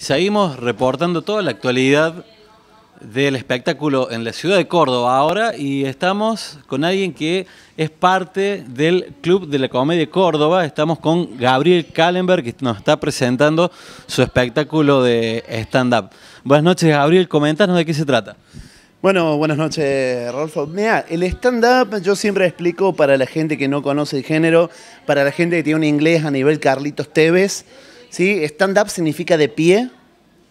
Seguimos reportando toda la actualidad del espectáculo en la ciudad de Córdoba ahora y estamos con alguien que es parte del Club de la Comedia Córdoba. Estamos con Gabriel Kallenberg que nos está presentando su espectáculo de stand-up. Buenas noches Gabriel, comentanos de qué se trata. Bueno, buenas noches, Rolfo. Mira, el stand-up yo siempre explico para la gente que no conoce el género, para la gente que tiene un inglés a nivel Carlitos Tevez, ¿sí? Stand-up significa de pie,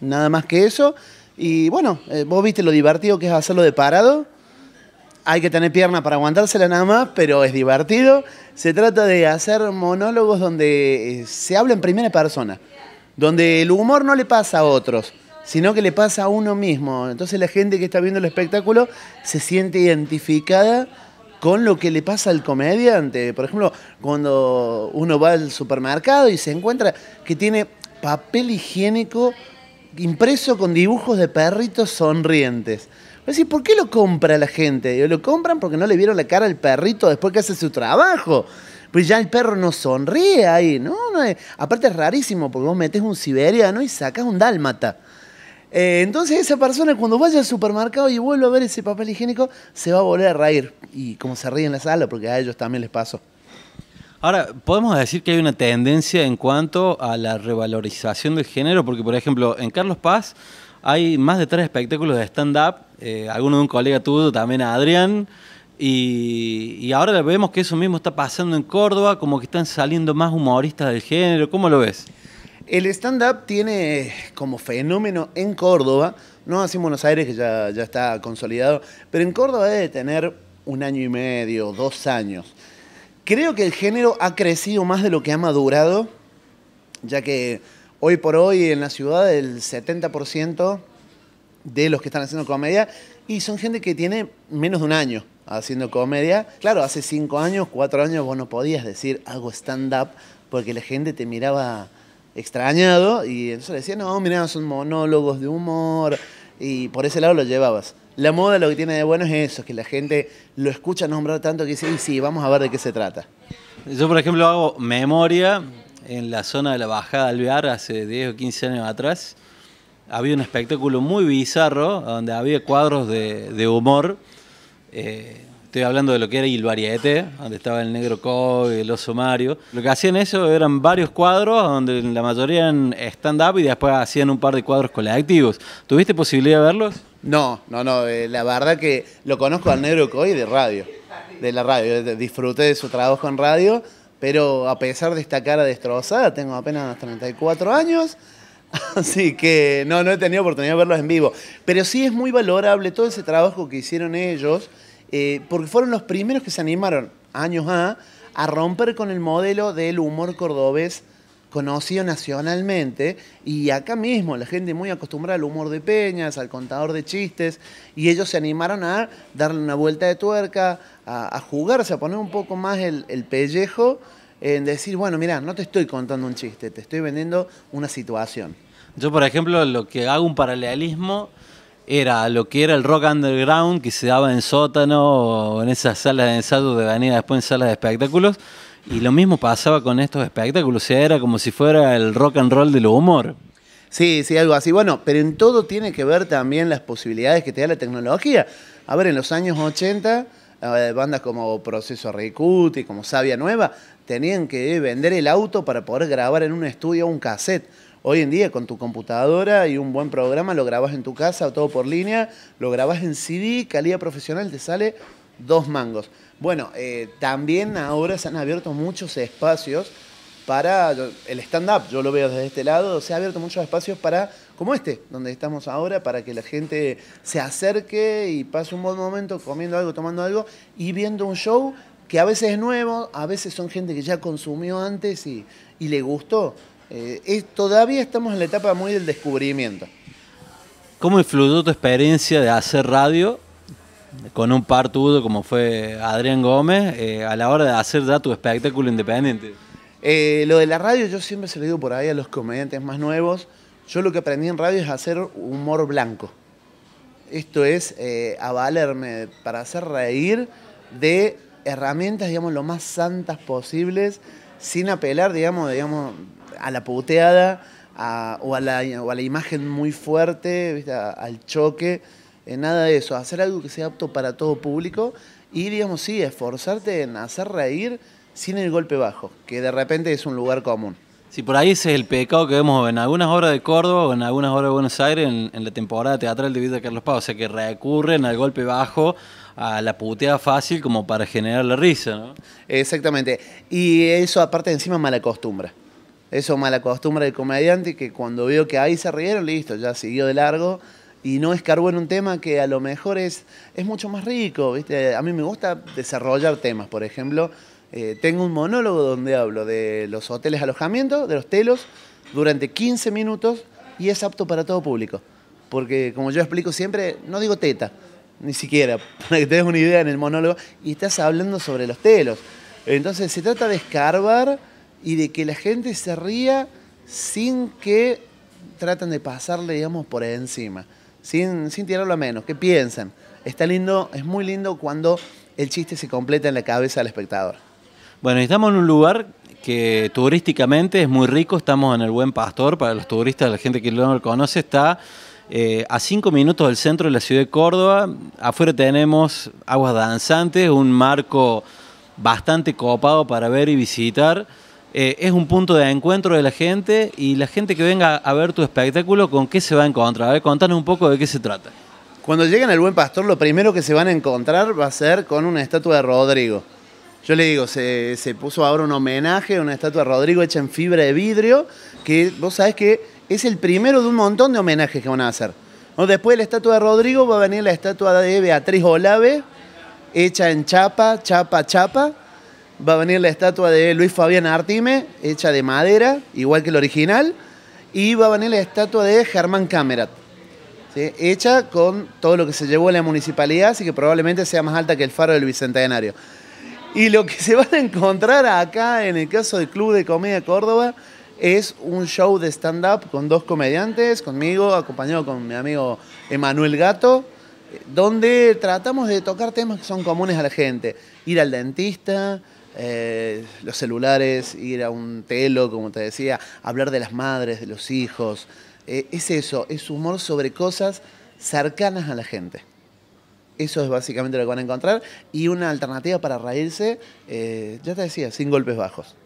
nada más que eso. Y bueno, eh, vos viste lo divertido que es hacerlo de parado. Hay que tener pierna para aguantársela nada más, pero es divertido. Se trata de hacer monólogos donde eh, se habla en primera persona, donde el humor no le pasa a otros, sino que le pasa a uno mismo. Entonces la gente que está viendo el espectáculo se siente identificada con lo que le pasa al comediante. Por ejemplo, cuando uno va al supermercado y se encuentra que tiene papel higiénico impreso con dibujos de perritos sonrientes. ¿por qué lo compra la gente? Lo compran porque no le vieron la cara al perrito después que hace su trabajo. Pues ya el perro no sonríe ahí, ¿no? Aparte es rarísimo porque vos metes un siberiano y sacas un dálmata. Eh, entonces esa persona cuando vaya al supermercado y vuelva a ver ese papel higiénico, se va a volver a reír. Y como se ríe en la sala, porque a ellos también les pasó. Ahora, podemos decir que hay una tendencia en cuanto a la revalorización del género, porque por ejemplo, en Carlos Paz hay más de tres espectáculos de stand-up, eh, alguno de un colega tuyo, también Adrián, y, y, ahora vemos que eso mismo está pasando en Córdoba, como que están saliendo más humoristas del género, ¿cómo lo ves? El stand-up tiene como fenómeno en Córdoba, no así en Buenos Aires, que ya, está consolidado, pero en Córdoba debe tener un año y medio, dos años. Creo que el género ha crecido más de lo que ha madurado, ya que hoy por hoy en la ciudad el 70% de los que están haciendo comedia y son gente que tiene menos de un año haciendo comedia. Claro, hace cinco años, cuatro años vos no podías decir hago stand-up porque la gente te miraba extrañado y entonces le decía, no, mira, son monólogos de humor y por ese lado lo llevabas. La moda lo que tiene de bueno es eso, que la gente lo escucha nombrar tanto que dice, y sí, vamos a ver de qué se trata. Yo, por ejemplo, hago memoria en la zona de la bajada Alvear hace 10 o 15 años atrás. Había un espectáculo muy bizarro donde había cuadros de, humor. Eh, estoy hablando de lo que era el variete, donde estaba el Negro Coy, el Oso Mario. Lo que hacían eso eran varios cuadros, donde la mayoría eran stand-up y después hacían un par de cuadros colectivos. ¿Tuviste posibilidad de verlos? No, no, no. Eh, la verdad que lo conozco al Negro Coy de radio, de la radio. Disfruté de su trabajo en radio, pero a pesar de esta cara destrozada, tengo apenas 34 años. Así que no, no he tenido oportunidad de verlos en vivo. Pero sí es muy valorable todo ese trabajo que hicieron ellos eh, porque fueron los primeros que se animaron, años a, a romper con el modelo del humor cordobés conocido nacionalmente y acá mismo la gente muy acostumbrada al humor de peñas, al contador de chistes y ellos se animaron a darle una vuelta de tuerca, a, jugarse, a poner un poco más el, pellejo en decir, bueno, mira, no te estoy contando un chiste, te estoy vendiendo una situación. Yo, por ejemplo, lo que hago un paralelismo era lo que era el rock underground que se daba en sótano o en esas salas de ensayo de venía después en salas de espectáculos. Y lo mismo pasaba con estos espectáculos, era como si fuera el rock and roll del humor. Sí, sí, algo así. Bueno, pero en todo tiene que ver también las posibilidades que te da la tecnología. A ver, en los años 80, eh, bandas como Proceso y como Sabia Nueva, tenían que vender el auto para poder grabar en un estudio un cassette Hoy en día con tu computadora y un buen programa lo grabas en tu casa, todo por línea, lo grabas en CD, calidad profesional, te sale dos mangos. Bueno, eh, también ahora se han abierto muchos espacios para el stand-up, yo lo veo desde este lado, se han abierto muchos espacios para, como este, donde estamos ahora, para que la gente se acerque y pase un buen momento comiendo algo, tomando algo y viendo un show que a veces es nuevo, a veces son gente que ya consumió antes y, y le gustó. Eh, todavía estamos en la etapa muy del descubrimiento. ¿Cómo influyó tu experiencia de hacer radio con un partudo como fue Adrián Gómez eh, a la hora de hacer ya tu espectáculo independiente? Eh, lo de la radio yo siempre se lo digo por ahí a los comediantes más nuevos. Yo lo que aprendí en radio es hacer humor blanco. Esto es avalerme para hacer reír de herramientas, digamos, lo más santas posibles, sin apelar, digamos, digamos a la puteada o, a la, imagen muy fuerte, al choque, eh, nada de eso. Hacer algo que sea apto para todo público y, digamos, sí, esforzarte en hacer reír sin el golpe bajo, que de repente es un lugar común. Sí, por ahí ese es el pecado que vemos en algunas obras de Córdoba o en algunas obras de Buenos Aires en, la temporada teatral de Vida de Carlos Paz. O sea, que recurren al golpe bajo, a la puteada fácil como para generar la risa, ¿no? Exactamente. Y eso aparte encima mala costumbre. Eso mala costumbre del comediante que cuando vio que ahí se rieron, listo, ya siguió de largo y no escarbó en un tema que a lo mejor es, es mucho más rico. A mí me gusta desarrollar temas, por ejemplo. Eh, tengo un monólogo donde hablo de los hoteles alojamiento, de los telos, durante 15 minutos y es apto para todo público. Porque como yo explico siempre, no digo teta, ni siquiera, para que te una idea en el monólogo, y estás hablando sobre los telos. Entonces se trata de escarbar y de que la gente se ría sin que tratan de pasarle, digamos, por encima, sin, tirarlo a menos, ¿Qué piensan. Está lindo, es muy lindo cuando el chiste se completa en la cabeza del espectador. Bueno, estamos en un lugar que turísticamente es muy rico, estamos en el Buen Pastor, para los turistas, la gente que no lo conoce, está eh, a cinco minutos del centro de la ciudad de Córdoba, afuera tenemos aguas danzantes, un marco bastante copado para ver y visitar. Eh, es un punto de encuentro de la gente y la gente que venga a ver tu espectáculo, ¿con qué se va a encontrar? A ver, contanos un poco de qué se trata. Cuando lleguen al Buen Pastor, lo primero que se van a encontrar va a ser con una estatua de Rodrigo. Yo le digo, se, puso ahora un homenaje una estatua de Rodrigo hecha en fibra de vidrio, que vos sabés que es el primero de un montón de homenajes que van a hacer. Después de la estatua de Rodrigo va a venir la estatua de Beatriz Olave, hecha en chapa, chapa, chapa va a venir la estatua de Luis Fabián Artime, hecha de madera, igual que el original, y va a venir la estatua de Germán Camerat, hecha con todo lo que se llevó a la municipalidad, así que probablemente sea más alta que el faro del Bicentenario. Y lo que se va a encontrar acá, en el caso del Club de Comedia Córdoba, es un show de stand-up con dos comediantes, conmigo, acompañado con mi amigo Emanuel Gato, eh, donde tratamos de tocar temas que son comunes a la gente. Ir al dentista, eh, los celulares, ir a un telo, como te decía, hablar de las madres, de los hijos. Eh, es eso, es humor sobre cosas cercanas a la gente. Eso es básicamente lo que van a encontrar. Y una alternativa para reírse, eh, ya te decía, sin golpes bajos.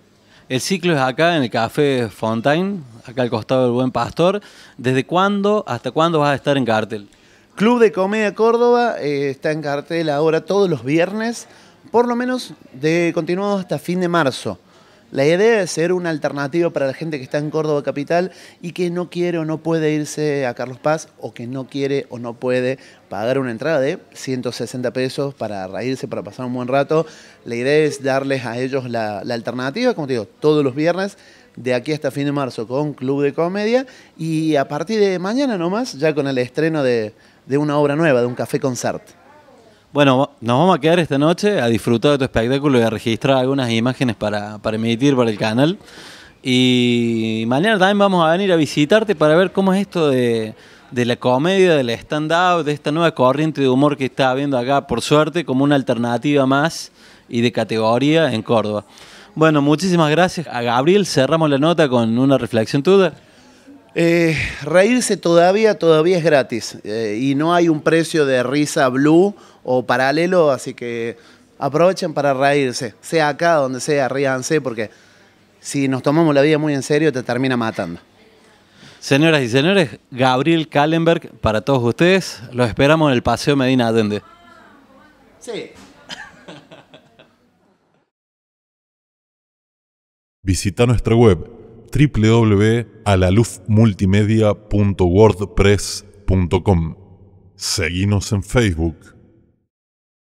El ciclo es acá en el Café Fontaine, acá al costado del Buen Pastor. ¿Desde cuándo hasta cuándo vas a estar en cartel? Club de Comedia Córdoba está en cartel ahora todos los viernes por lo menos de continuado hasta fin de marzo. La idea es ser una alternativa para la gente que está en Córdoba Capital y que no quiere o no puede irse a Carlos Paz o que no quiere o no puede pagar una entrada de 160 pesos para reírse, para pasar un buen rato. La idea es darles a ellos la, alternativa, como te digo, todos los viernes de aquí hasta fin de marzo con Club de Comedia y a partir de mañana nomás ya con el estreno de, de una obra nueva, de un café concert. Bueno, nos vamos a quedar esta noche a disfrutar de tu espectáculo y a registrar algunas imágenes para, emitir para el canal. Y mañana también vamos a venir a visitarte para ver cómo es esto de, la comedia, del stand-up, de esta nueva corriente de humor que está habiendo acá, por suerte, como una alternativa más y de categoría en Córdoba. Bueno, muchísimas gracias. A Gabriel cerramos la nota con una reflexión tuya. Eh, reírse todavía, todavía es gratis eh, y no hay un precio de risa blue o paralelo, así que aprovechen para reírse, sea acá, donde sea, ríanse, porque si nos tomamos la vida muy en serio te termina matando. Señoras y señores, Gabriel Kallenberg para todos ustedes, los esperamos en el Paseo Medina Adende. Sí. Visita nuestra web www.alalufmultimedia.wordpress.com. Seguinos en Facebook